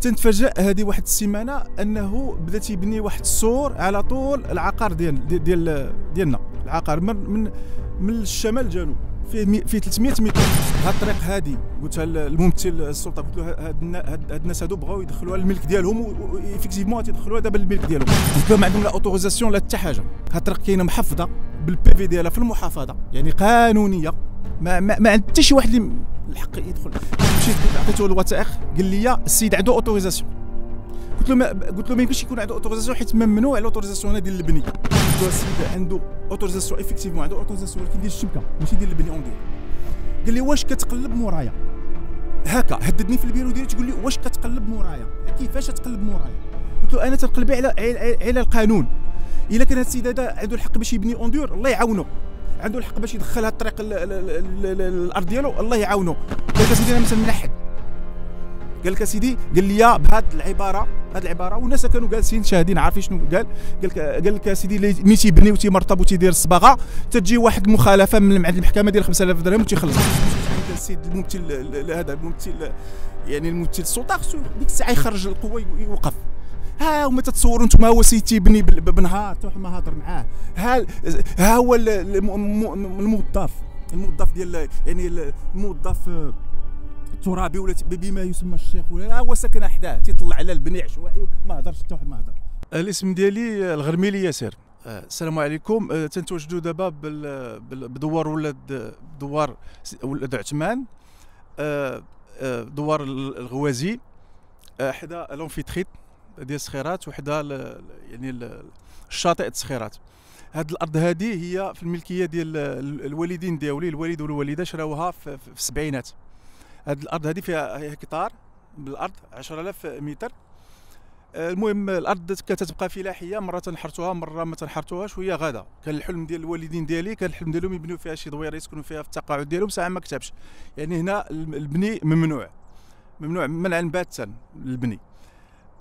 تنتفاجئ هذه واحد السيمانه انه بدا تيبني واحد السور على طول العقار ديال ديال, ديالنا العقار من من من الشمال الجنوب فيه في 300 متر هاد الطريق هادي قلت الممثل السلطه قلت له هاد الناس هادو بغاو يدخلوها الملك ديالهم وافكتيفمون تيدخلوها دابا الملك ديالهم ما عندهم لا اوتوريزاسيون لا حتى حاجه هاد الطريق كاينه محفظه بالبي في ديالها في المحافظه يعني قانونيه ما ما, ما عند حتى شي واحد اللي الحق يدخل مشيت عطيتو عطيته الوثائق قال لي السيد عنده اوتوريزاسيون قلت له ما قلت له ما يمكنش يكون عنده اوتوريزاسيون حيت ممنوع الاوتوريزاسيون ديال البني قلت له السيد عنده اوتوريزاسيون ايفيكتيفمون عنده اوتوريزاسيون ولكن ديال الشبكه ماشي ديال البني اون قال لي واش كتقلب مورايا هكا هددني في البيرو ديالي تقول لي واش كتقلب مورايا كيفاش تقلب مورايا قلت له انا تنقلبي على على القانون الا كان هذا السيد هذا عنده الحق باش يبني اوندور الله يعاونه عنده الحق باش يدخل هاد الطريق الارض ديالو الله يعاونه قال لك اسيدي انا مثلا من قال لك اسيدي قال لي بهاد العباره هاد العباره والناس كانوا جالسين شاهدين عارفين شنو قال قال لك قال لك تيبني وتيمرطب وتيدير الصباغه تجي واحد المخالفه من عند المحكمه ديال 5000 درهم وتيخلص السيد الممثل هذا الممثل يعني الممثل السلطه خصو ديك الساعه يخرج القوه يوقف ها هما تتصوروا انتم هو سيتي تيبني بنهار تروح ما هضر معاه ها ها هو الموظف الموظف ديال يعني الموظف الترابي آه، ولا بما يسمى الشيخ ولا هو ساكن حداه تيطلع على البني عشوائي ما هضرش حتى واحد ما هضر الاسم ديالي الغرميلي ياسر آه، السلام عليكم آه، تنتواجدوا دابا بدوار ولاد دوار ولاد عثمان دوار الغوازي حدا لونفيتريت ديال الصخيرات وحده يعني الشاطئ الصخيرات هاد الارض هذه هي في الملكيه ديال الوالدين ديالي الوالد والوالده شراوها في, في السبعينات هاد الارض هذه فيها هكتار بالارض 10000 متر آه، المهم الارض كتبقى فلاحيه مره تنحرتوها مره ما تنحرتوهاش وهي غاده كان الحلم ديال الوالدين ديالي كان الحلم ديالهم يبنيو فيها شي دويره يسكنوا فيها في التقاعد ديالهم ساعه ما كتبش يعني هنا البني ممنوع ممنوع منعا باتا البني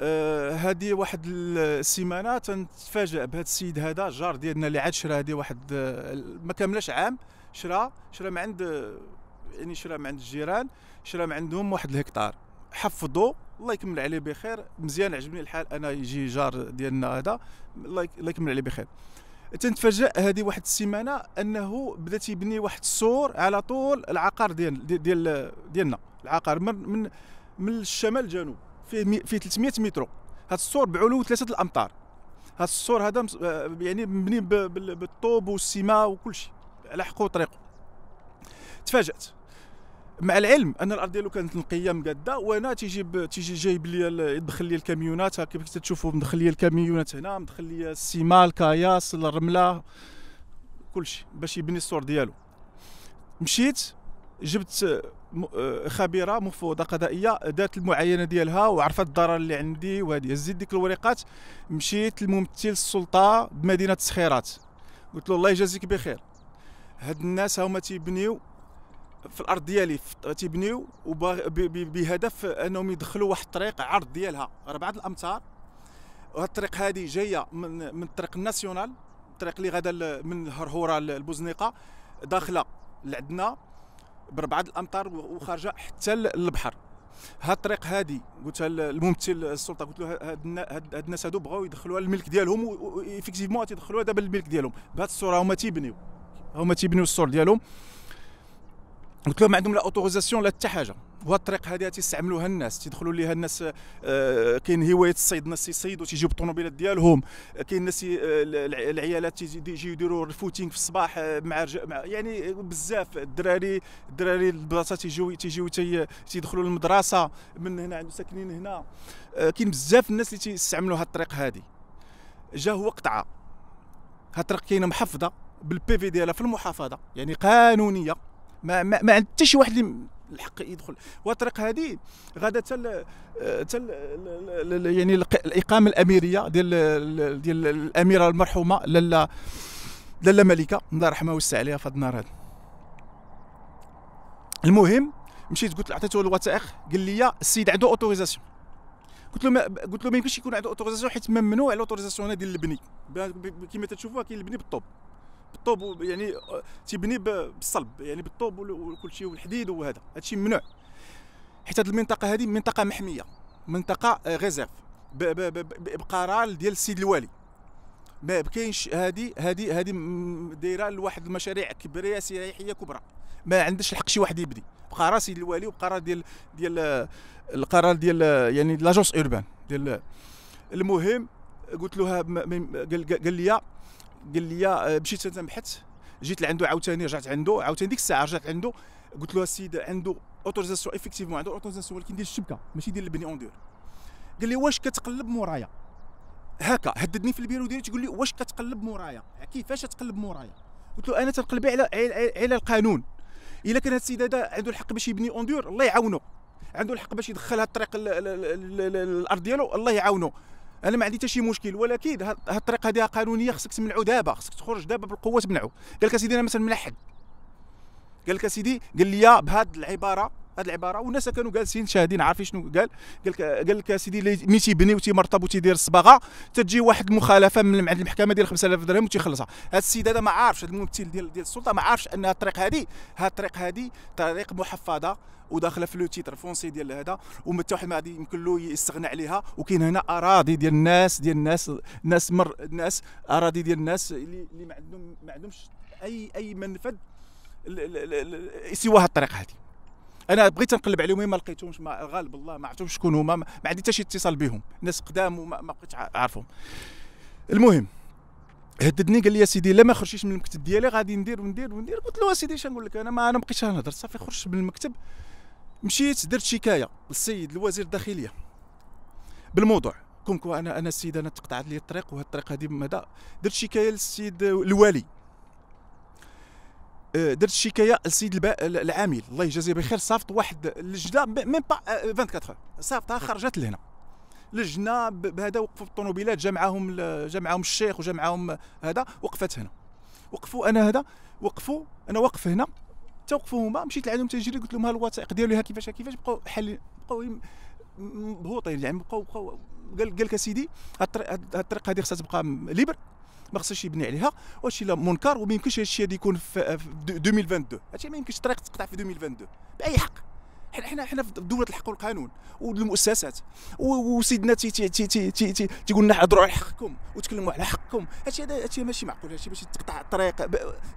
آه، هذه واحد السيمانه تنتفاجئ بهذا السيد هذا الجار ديالنا اللي عاد شرا هذه واحد آه، ما كاملاش عام شرا شرا من عند يعني شرا من عند الجيران شرا من عندهم واحد الهكتار حفظوا الله يكمل عليه بخير مزيان عجبني الحال انا يجي جار ديالنا هذا الله يكمل عليه بخير تنتفاجئ هذه واحد السيمانه انه بدا تيبني واحد السور على طول العقار ديال ديال ديالنا العقار من من من الشمال الجنوب فيه في 300 متر هذا السور بعلو ثلاثه الامتار هذا السور هذا آه، يعني مبني بالطوب والسماء وكل شيء على طريقه تفاجات مع العلم ان الارض ديالو كانت نقيه مقاده وانا تيجي تيجي جايب لي يدخل لي الكاميونات كيف تشوفوا مدخل لي الكاميونات هنا مدخل لي السيما الكاياس الرمله كلشي باش يبني السور ديالو مشيت جبت آه، خبيره مفوضه قضائيه دارت المعاينه ديالها وعرفت الضرر اللي عندي وهذه زدت ديك الوريقات مشيت لممثل السلطه بمدينه الصخيرات قلت له الله يجازيك بخير هاد الناس هما تيبنيو في الارض ديالي تيبنيو بهدف انهم يدخلوا واحد الطريق عرض ديالها اربعه الامتار وهاد الطريق هذه جايه من من الطريق الناسيونال الطريق اللي غادا من الهرهوره للبوزنيقه داخله لعندنا بربعه الامتار وخارجه حتى للبحر هاد الطريق هادي قلتها الممثل السلطه قلت له هاد هاد الناس هادو بغاو يدخلوها الملك ديالهم وافكتيفمون تيدخلوها دابا الملك ديالهم بهاد الصوره هما تيبنيو هما تيبنيو السور ديالهم قلت لهم عندهم لا اوتوريزاسيون لا حتى حاجه وهاد الطريق هذه تيستعملوها الناس تيدخلوا ليها الناس آه، آه، كاين هوايه الصيد الناس تيصيدوا تيجيو بالطوموبيلات ديالهم آه، كاين الناس العيالات تيجيو يديروا الفوتينغ في الصباح مع, يعني بزاف الدراري الدراري البلاصه تيجيو تيجيو تيدخلوا للمدرسه من هنا عندهم ساكنين هنا كاين بزاف الناس اللي تيستعملوا هاد الطريق هذه جا هو قطعه هاد الطريق كاينه محفظه بالبي في ديالها في المحافظه يعني قانونيه ما ما, ما حتى شي واحد اللي الحق يدخل والطريق هذه غادا تل تل يعني الاقامه الاميريه ديال ديال الاميره المرحومه لالا لالا ملكه الله يرحمها ويوسع عليها في هذا النهار هذا المهم مشيت قلت له عطيته الوثائق قال لي السيد عنده اوتوريزاسيون قلت له ما قلت له ما يمكنش يكون عنده اوتوريزاسيون حيت ممنوع على الاوتوريزاسيون ديال البني كما تشوفوها كاين البني بالطوب بالطوب يعني آه، تيبني بالصلب يعني بالطوب وكل شيء والحديد وهذا هادشي ممنوع حيت هذه المنطقه هذه منطقه محميه منطقه آه، غزاف بقرار ديال السيد الوالي ما بكاينش هذه هذه هذه دايره لواحد المشاريع كبيره سياحيه كبرى ما عندش الحق شي واحد يبدي بقرار سيد الوالي وبقرار ديال ديال آه، القرار ديال يعني لاجونس اوربان ديال المهم قلت له قال لي قال لي آه، مشيت نبحث جيت لعنده عاوتاني رجعت عنده عاوتاني ديك الساعه رجعت عنده قلت له السيد عنده اوتوريزاسيون افيكتيفمون عنده اوتوريزاسيون ولكن ديال الشبكه ماشي ديال البني اون دور قال لي واش كتقلب مورايا هكا هددني في البيرو ديالي تقول لي واش كتقلب مورايا كيفاش تقلب مورايا قلت له انا تنقلب على على القانون الا كان هذا السيد هذا عنده الحق باش يبني اون دور الله يعاونه عنده الحق باش يدخل هذا الطريق الارض ديالو الله يعاونه انا ما عندي حتى شي مشكل ولكن هاد الطريقه هذه قانونيه خصك تمنعو دابا خصك تخرج دابا بالقوه تمنعو قال لك اسيدي انا مثلا ملحد قال لك اسيدي قال لي بهاد العباره هذه العباره والناس كانوا جالسين شاهدين عارفين شنو قال قال قال لك سيدي ملي تيبني وتيمرطب وتيدير الصباغه تجي واحد المخالفه من عند المحكمه ديال 5000 درهم وتيخلصها هذا السيد هذا ما عارفش هذا الممثل ديال ديال السلطه ما عارفش ان الطريق هذه هاد الطريق هذه طريق محفظه وداخله في لو تيتر فرونسي ديال هذا وما حتى واحد ما غادي يمكن له يستغنى عليها وكاين هنا اراضي ديال الناس ديال الناس ناس مر الناس اراضي ديال الناس اللي, اللي ما عندهم ما عندهمش اي اي منفذ سوى هذه الطريق هذه انا بغيت نقلب عليهم ما لقيتهمش غالب الله ما عرفتهمش شكون هما ما عندي حتى شي اتصال بهم ناس قدام وما ما بقيتش عارفهم المهم هددني قال لي يا سيدي لا ما خرجتيش من المكتب ديالي غادي ندير وندير وندير قلت له يا سيدي نقول لك انا ما انا ما بقيتش نهضر صافي خرجت من المكتب مشيت درت شكايه للسيد الوزير الداخليه بالموضوع كونكو انا انا السيد انا تقطعت لي الطريق وهالطريق الطريق هذه ماذا درت شكايه للسيد الوالي أه، درت شكايه للسيد العامل الله يجازيه بخير صافط واحد اللجنه ميم با 24 صافطها خرجت لهنا لجنه بهذا وقفوا الطوموبيلات جا معاهم جا معاهم الشيخ وجمعهم معاهم هذا وقفت هنا وقفوا انا هذا وقفوا انا واقف هنا توقفوا هما مشيت لعندهم تجري قلت لهم ها الوثائق ديالو لها كيفاش كيفاش بقاو حل بقاو مبهوطين يعني بقاو بقاو قال قال لك اسيدي هاد الطريق هذه خصها تبقى ليبر ما خصهاش يبني عليها وهادشي لا منكر وما يمكنش هادشي هذا يكون في 2022 آه، هادشي ما يمكنش طريق تقطع في 2022 باي حق حنا حنا حنا في دوله الحق والقانون والمؤسسات وسيدنا تي تي تي تي تي تي تيقول لنا هضروا على حقكم وتكلموا على حقكم هادشي هذا هادشي ماشي معقول هادشي باش تقطع الطريق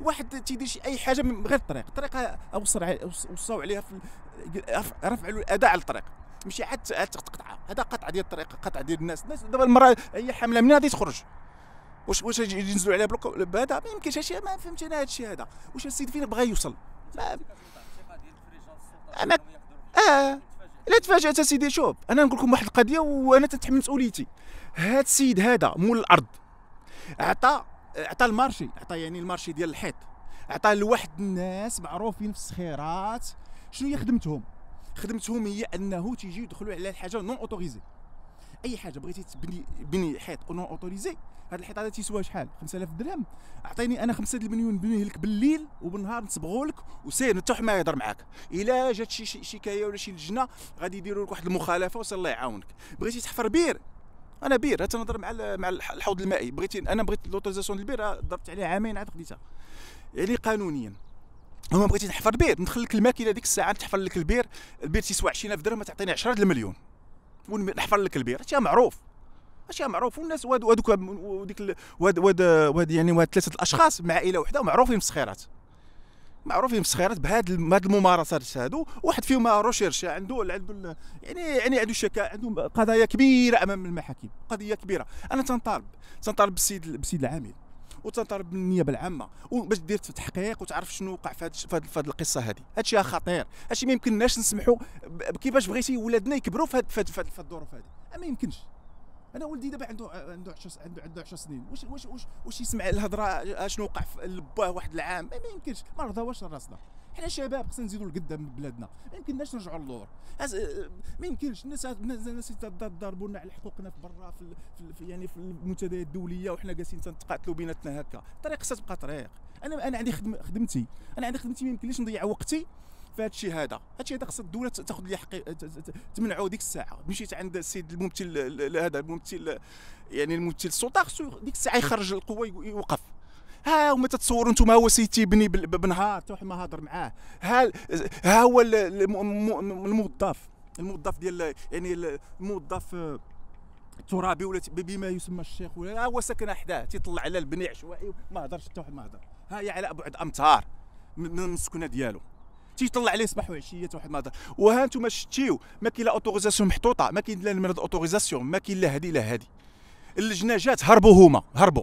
واحد تيدير شي اي حاجه من غير الطريق الطريق اوصل وصاو عليها في رفع الاداء على الطريق ماشي عاد تقطعها هذا قطع ديال الطريق قطع ديال الناس الناس دابا المراه هي حامله منين غادي تخرج واش واش اجي ينزلوا عليها بهذا ما يمكنش هادشي ما فهمتش انا هادشي هذا واش السيد فين بغى يوصل ما انا اه لا تفاجات سيدي شوف انا نقول لكم واحد القضيه وانا تتحمل مسؤوليتي هاد السيد هذا مول الارض عطى عطى المارشي عطى يعني المارشي ديال الحيط عطى لواحد الناس معروفين في السخيرات شنو هي خدمتهم خدمتهم هي انه تيجي يدخلوا على الحاجه نون اوتوريزي اي حاجه بغيتي تبني بني حيط نون اوتوريزي هذا الحيط هذا تيسوى شحال 5000 درهم اعطيني انا 5 المليون نبنيه لك بالليل وبالنهار نصبغوا لك وسير حتى ما يهضر معاك الا جات شي شكايه ولا شي لجنه غادي يديروا لك واحد المخالفه وصل الله يعاونك بغيتي تحفر بير انا بير تنهضر مع مع الحوض المائي بغيتي انا بغيت لوتوريزاسيون البير ضربت عليه عامين عاد خديتها يعني قانونيا هما بغيتي تحفر بير ندخل لك الماكينه ديك الساعه تحفر لك البير البير تيسوى 20000 درهم تعطيني 10 المليون والحفر لك هادشي معروف هادشي معروف والناس وهاد وهادوك وديك وهاد وهاد وهاد يعني وهاد ثلاثه الاشخاص مع عائله وحده معروفين بالسخيرات معروفين بالسخيرات بهاد بهاد الممارسات هادو واحد فيهم روشيرش عنده عنده يعني يعني عنده شكا عنده قضايا كبيره امام المحاكم قضيه كبيره انا تنطالب تنطالب بالسيد بالسيد العامل وتنطلب بالنيابه العامه وباش دير تحقيق وتعرف شنو وقع في هذه القصه هذه هادشي خطير هادشي ما يمكنناش نسمحوا كيفاش بغيتي ولادنا يكبروا في هاد الظروف هذه ما يمكنش انا ولدي دابا عنده عنده 10 عنده عنده 10 سنين واش واش واش, واش يسمع الهضره شنو وقع لباه واحد العام ما يمكنش ما رضاوش راسنا حنا شباب خصنا نزيدوا لقدام بلادنا ما يمكنناش نرجعوا للور ما يمكنش الناس الناس تضربوا لنا على حقوقنا في برا في, في, يعني في المنتديات الدوليه وحنا جالسين تنتقاتلوا بيناتنا هكا الطريق خصها تبقى طريق انا انا عندي خدمتي انا عندي خدمتي ما يمكنليش نضيع وقتي في هذا الشيء هذا هذا الشيء هذا خص الدوله تاخذ لي حقي تمنعو ديك الساعه مشيت عند السيد الممثل هذا الممثل يعني الممثل السلطه خصو ديك الساعه يخرج القوه يوقف ها هما تتصوروا انتم هو سي تيبني بنهار حتى ما هضر معاه ها ها هو الموظف الموظف ديال يعني الموظف الترابي آه، ولا بما يسمى الشيخ ولا هو ساكن حداه تيطلع على البني عشوائي ما هضرش حتى واحد ما هضر ها هي على بعد امتار من السكنه ديالو تيطلع عليه صباح وعشيه حتى واحد ما هضر وها انتم شتيو ما كاين لا اوتوريزاسيون محطوطه ما كاين لا نمره اوتوريزاسيون ما كاين لا هادي لا هادي اللجنه جات هربوا هما هربوا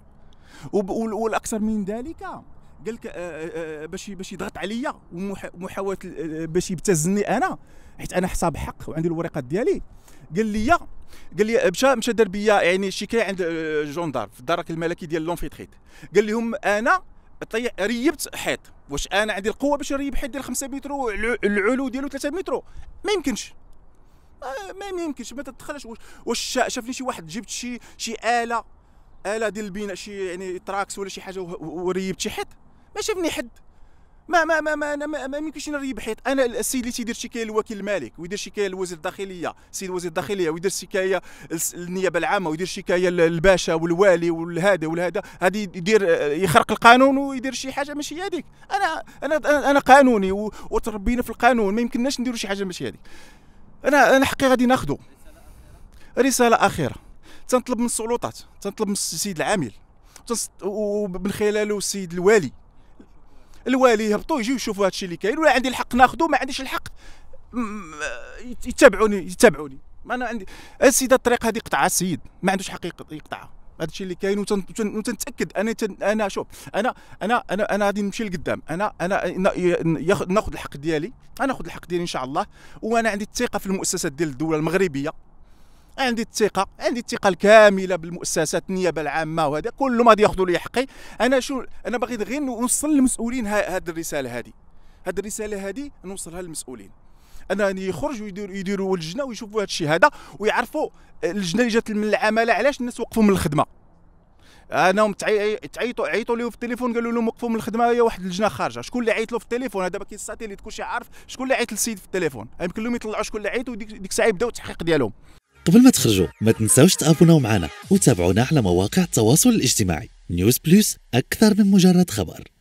والاكثر من ذلك قال لك آه، آه، آه، باش باش يضغط عليا ومحاوله باش يبتزني انا حيت انا حساب حق وعندي الورقات ديالي قال لي قال لي مشى مشى دار بيا يعني شكايه عند جوندار في الدرك الملكي ديال لونفيتريت قال لهم انا طي... ريبت حيط واش انا عندي القوه باش نريب حيط ديال 5 متر العلو ديالو 3 متر ما يمكنش ما يمكنش ما تدخلش واش شافني شي واحد جبت شي شي اله اله ديال البناء شي يعني تراكس ولا شي حاجه وريبت شي حيط ما شافني حد ما ما ما ما ما, ما يمكنش نريب حيط انا السيد اللي تيدير شكايه للوكيل الملك ويدير شكايه لوزير الداخليه السيد وزير الداخليه ويدير شكايه للنيابه العامه ويدير شكايه للباشا والوالي والهذا والهذا هذه يدير يخرق القانون ويدير شي حاجه ماشي هذيك انا انا انا قانوني وتربينا في القانون ما يمكنناش نديروا شي حاجه ماشي هذيك انا انا حقي غادي ناخذه رساله اخيره تنطلب من السلطات تنطلب من السيد العامل ومن خلاله السيد الوالي الوالي يهبطوا يجيو يشوفوا هذا الشيء اللي كاين ولا عندي الحق ناخذه ما عنديش الحق يتبعوني يتبعوني ما انا عندي السيد الطريق هذه قطعها السيد ما عندوش حق يقطعها هذا الشيء اللي كاين وتنتاكد انا تن... انا شوف انا انا انا انا غادي نمشي لقدام انا انا ناخذ الحق ديالي انا ناخذ الحق ديالي ان شاء الله وانا عندي الثقه في المؤسسات ديال الدوله المغربيه عندي الثقه عندي الثقه الكامله بالمؤسسات النيابه العامه وهذا كل ما ياخذوا لي حقي انا شو انا باغي غير نوصل للمسؤولين هذه الرساله هذه هذه الرساله هذه نوصلها للمسؤولين انا يخرجوا يديروا يديروا اللجنه ويشوفوا هذا الشيء هذا ويعرفوا اللجنه اللي جات من العماله علاش الناس وقفوا من الخدمه انا تعيطوا عيطوا لي في التليفون قالوا لهم وقفوا من الخدمه هي واحد اللجنه خارجه شكون اللي عيط له في التليفون هذا باكي الساتيليت كلشي عارف شكون اللي عيط للسيد في التليفون يعني يمكن لهم يطلعوا شكون اللي عيط وديك الساعه يبداو التحقيق ديالهم قبل ما تخرجوا ما تنساوش تابوناو معنا وتابعونا على مواقع التواصل الاجتماعي نيوز بلس أكثر من مجرد خبر